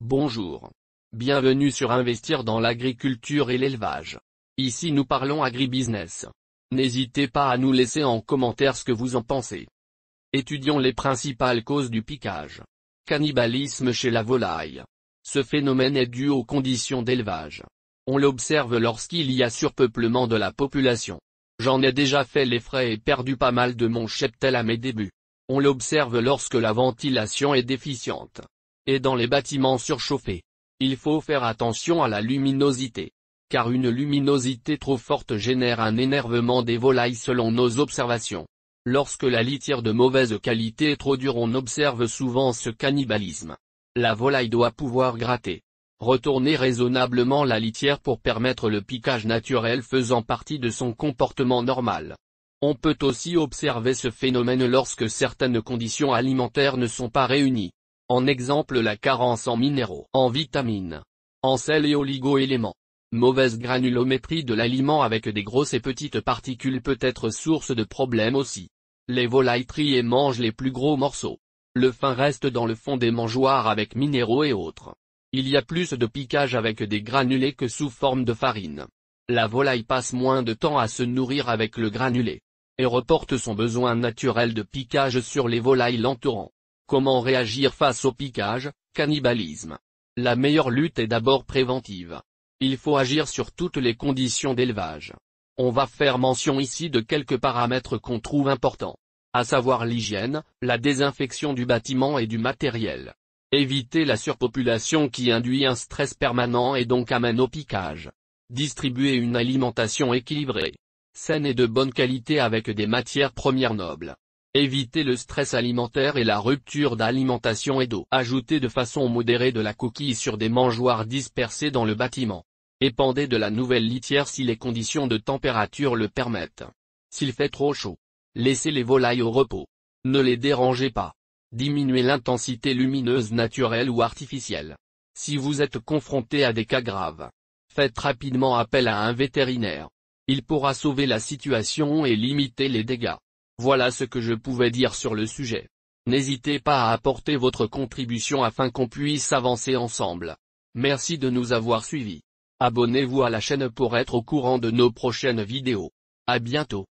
Bonjour. Bienvenue sur Investir dans l'agriculture et l'élevage. Ici nous parlons agribusiness. N'hésitez pas à nous laisser en commentaire ce que vous en pensez. Étudions les principales causes du piquage. Cannibalisme chez la volaille. Ce phénomène est dû aux conditions d'élevage. On l'observe lorsqu'il y a surpeuplement de la population. J'en ai déjà fait les frais et perdu pas mal de mon cheptel à mes débuts. On l'observe lorsque la ventilation est déficiente et dans les bâtiments surchauffés. Il faut faire attention à la luminosité. Car une luminosité trop forte génère un énervement des volailles selon nos observations. Lorsque la litière de mauvaise qualité est trop dure on observe souvent ce cannibalisme. La volaille doit pouvoir gratter. Retourner raisonnablement la litière pour permettre le piquage naturel faisant partie de son comportement normal. On peut aussi observer ce phénomène lorsque certaines conditions alimentaires ne sont pas réunies. En exemple la carence en minéraux, en vitamines, en sel et oligo-éléments. Mauvaise granulométrie de l'aliment avec des grosses et petites particules peut être source de problèmes aussi. Les volailles trient et mangent les plus gros morceaux. Le fin reste dans le fond des mangeoires avec minéraux et autres. Il y a plus de piquage avec des granulés que sous forme de farine. La volaille passe moins de temps à se nourrir avec le granulé. Et reporte son besoin naturel de piquage sur les volailles l'entourant. Comment réagir face au piquage, cannibalisme La meilleure lutte est d'abord préventive. Il faut agir sur toutes les conditions d'élevage. On va faire mention ici de quelques paramètres qu'on trouve importants. À savoir l'hygiène, la désinfection du bâtiment et du matériel. Éviter la surpopulation qui induit un stress permanent et donc amène au piquage. Distribuer une alimentation équilibrée. Saine et de bonne qualité avec des matières premières nobles. Évitez le stress alimentaire et la rupture d'alimentation et d'eau. Ajoutez de façon modérée de la coquille sur des mangeoires dispersées dans le bâtiment. Épandez de la nouvelle litière si les conditions de température le permettent. S'il fait trop chaud, laissez les volailles au repos. Ne les dérangez pas. Diminuez l'intensité lumineuse naturelle ou artificielle. Si vous êtes confronté à des cas graves, faites rapidement appel à un vétérinaire. Il pourra sauver la situation et limiter les dégâts. Voilà ce que je pouvais dire sur le sujet. N'hésitez pas à apporter votre contribution afin qu'on puisse avancer ensemble. Merci de nous avoir suivis. Abonnez-vous à la chaîne pour être au courant de nos prochaines vidéos. À bientôt.